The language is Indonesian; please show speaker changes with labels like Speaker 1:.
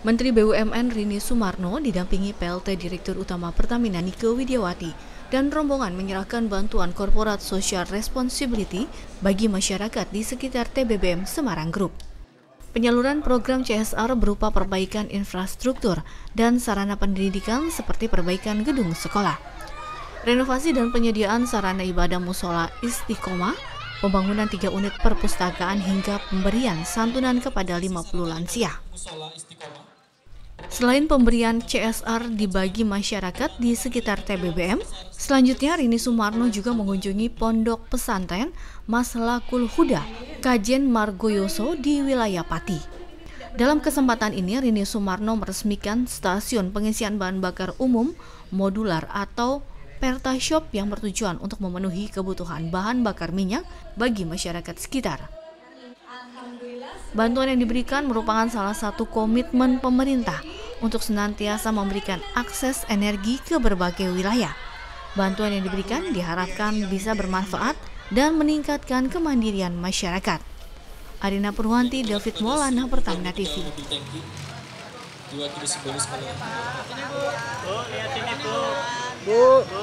Speaker 1: Menteri BUMN Rini Sumarno didampingi PLT Direktur Utama Pertamina Nike Widiawati dan rombongan menyerahkan bantuan korporat Social Responsibility bagi masyarakat di sekitar TBBM Semarang Group. Penyaluran program CSR berupa perbaikan infrastruktur dan sarana pendidikan seperti perbaikan gedung sekolah, renovasi dan penyediaan sarana ibadah musola istiqomah, pembangunan tiga unit perpustakaan hingga pemberian santunan kepada 50 lansia. Selain pemberian CSR dibagi masyarakat di sekitar TBBM, selanjutnya Rini Sumarno juga mengunjungi Pondok Pesantren Maslakul Huda, Kajen Margoyoso di wilayah Pati. Dalam kesempatan ini, Rini Sumarno meresmikan stasiun pengisian bahan bakar umum modular atau PERTA SHOP yang bertujuan untuk memenuhi kebutuhan bahan bakar minyak bagi masyarakat sekitar. Bantuan yang diberikan merupakan salah satu komitmen pemerintah untuk senantiasa memberikan akses energi ke berbagai wilayah. Bantuan yang diberikan diharapkan bisa bermanfaat dan meningkatkan kemandirian masyarakat. Arina Purwanti, David Molana, Pertamina TV bu lihat ini
Speaker 2: bu bu